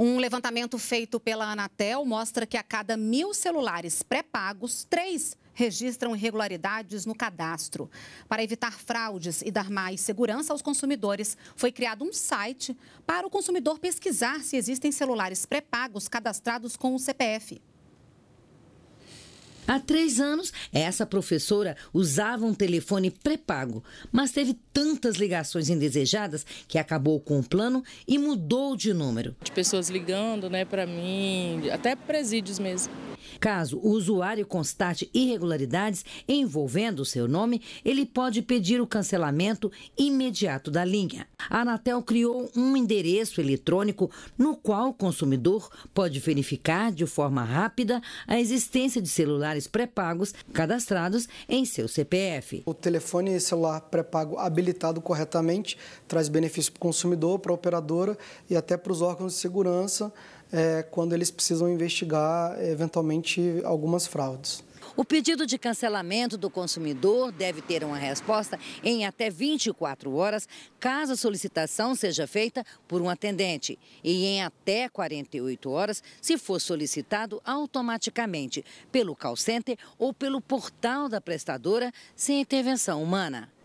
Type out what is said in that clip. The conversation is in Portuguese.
Um levantamento feito pela Anatel mostra que a cada mil celulares pré-pagos, três registram irregularidades no cadastro. Para evitar fraudes e dar mais segurança aos consumidores, foi criado um site para o consumidor pesquisar se existem celulares pré-pagos cadastrados com o CPF. Há três anos, essa professora usava um telefone pré-pago, mas teve tantas ligações indesejadas que acabou com o plano e mudou de número. De pessoas ligando né, para mim, até presídios mesmo. Caso o usuário constate irregularidades envolvendo o seu nome, ele pode pedir o cancelamento imediato da linha. A Anatel criou um endereço eletrônico no qual o consumidor pode verificar de forma rápida a existência de celulares pré-pagos cadastrados em seu CPF. O telefone celular pré-pago habilitado corretamente traz benefício para o consumidor, para a operadora e até para os órgãos de segurança é, quando eles precisam investigar eventualmente algumas fraudes. O pedido de cancelamento do consumidor deve ter uma resposta em até 24 horas, caso a solicitação seja feita por um atendente, e em até 48 horas, se for solicitado automaticamente pelo call center ou pelo portal da prestadora, sem intervenção humana.